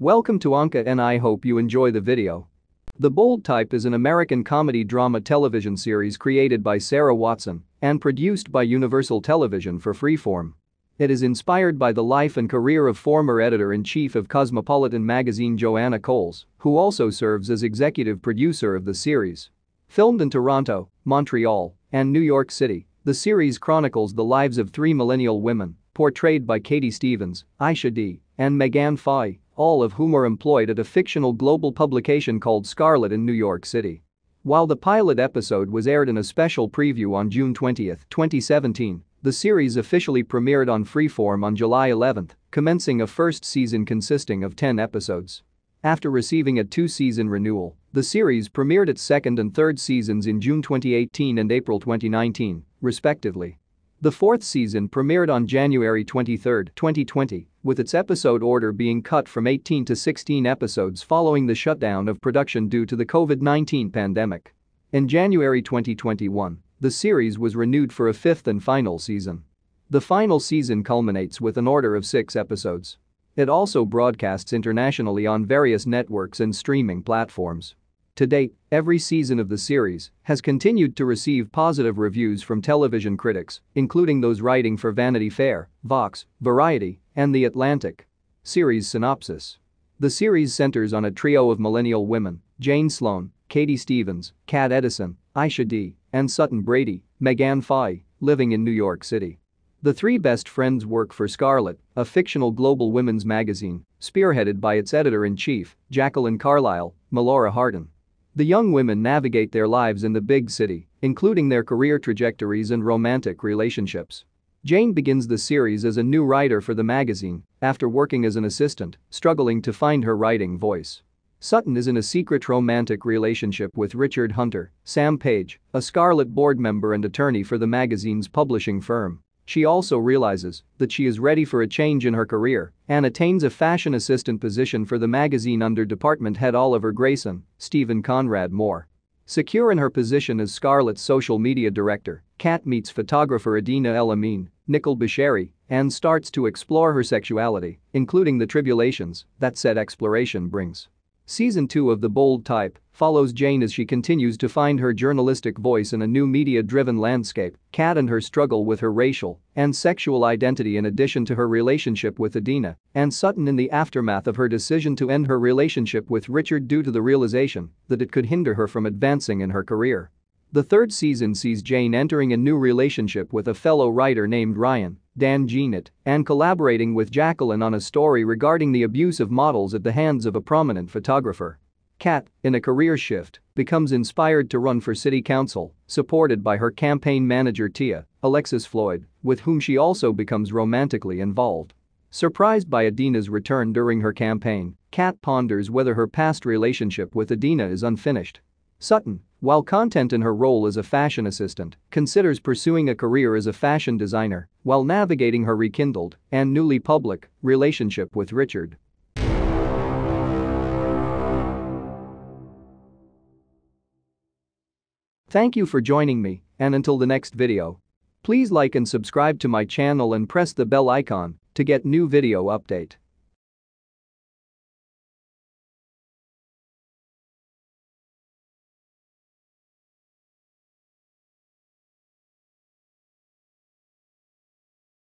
Welcome to Anka and I hope you enjoy the video. The Bold Type is an American comedy drama television series created by Sarah Watson and produced by Universal Television for Freeform. It is inspired by the life and career of former editor-in-chief of Cosmopolitan magazine Joanna Coles, who also serves as executive producer of the series. Filmed in Toronto, Montreal, and New York City, the series chronicles the lives of three millennial women, portrayed by Katie Stevens, Aisha Dee, and Megan Faye, all of whom are employed at a fictional global publication called Scarlet in New York City. While the pilot episode was aired in a special preview on June 20, 2017, the series officially premiered on Freeform on July 11, commencing a first season consisting of 10 episodes. After receiving a two-season renewal, the series premiered its second and third seasons in June 2018 and April 2019, respectively. The fourth season premiered on January 23, 2020, with its episode order being cut from 18 to 16 episodes following the shutdown of production due to the COVID-19 pandemic. In January 2021, the series was renewed for a fifth and final season. The final season culminates with an order of six episodes. It also broadcasts internationally on various networks and streaming platforms. To date, every season of the series has continued to receive positive reviews from television critics, including those writing for Vanity Fair, Vox, Variety, and The Atlantic. Series Synopsis The series centers on a trio of millennial women, Jane Sloan, Katie Stevens, Kat Edison, Aisha Dee, and Sutton Brady, Megan Faye, living in New York City. The three best friends work for Scarlet, a fictional global women's magazine, spearheaded by its editor-in-chief, Jacqueline Carlisle, Melora Hardin. The young women navigate their lives in the big city, including their career trajectories and romantic relationships. Jane begins the series as a new writer for the magazine after working as an assistant, struggling to find her writing voice. Sutton is in a secret romantic relationship with Richard Hunter, Sam Page, a Scarlet board member and attorney for the magazine's publishing firm. She also realizes that she is ready for a change in her career and attains a fashion assistant position for the magazine under department head Oliver Grayson, Stephen Conrad Moore. Secure in her position as Scarlett's social media director, Kat meets photographer Adina El Amin, Nicole Bisheri, and starts to explore her sexuality, including the tribulations that said exploration brings. Season 2 of The Bold Type follows Jane as she continues to find her journalistic voice in a new media-driven landscape, Kat and her struggle with her racial and sexual identity in addition to her relationship with Adina and Sutton in the aftermath of her decision to end her relationship with Richard due to the realization that it could hinder her from advancing in her career. The third season sees Jane entering a new relationship with a fellow writer named Ryan Dan Genet, and collaborating with Jacqueline on a story regarding the abuse of models at the hands of a prominent photographer. Kat, in a career shift, becomes inspired to run for city council, supported by her campaign manager Tia, Alexis Floyd, with whom she also becomes romantically involved. Surprised by Adina's return during her campaign, Kat ponders whether her past relationship with Adina is unfinished. Sutton, while content in her role as a fashion assistant considers pursuing a career as a fashion designer while navigating her rekindled and newly public relationship with Richard. Thank you for joining me, and until the next video. Please like and subscribe to my channel and press the bell icon to get new video update.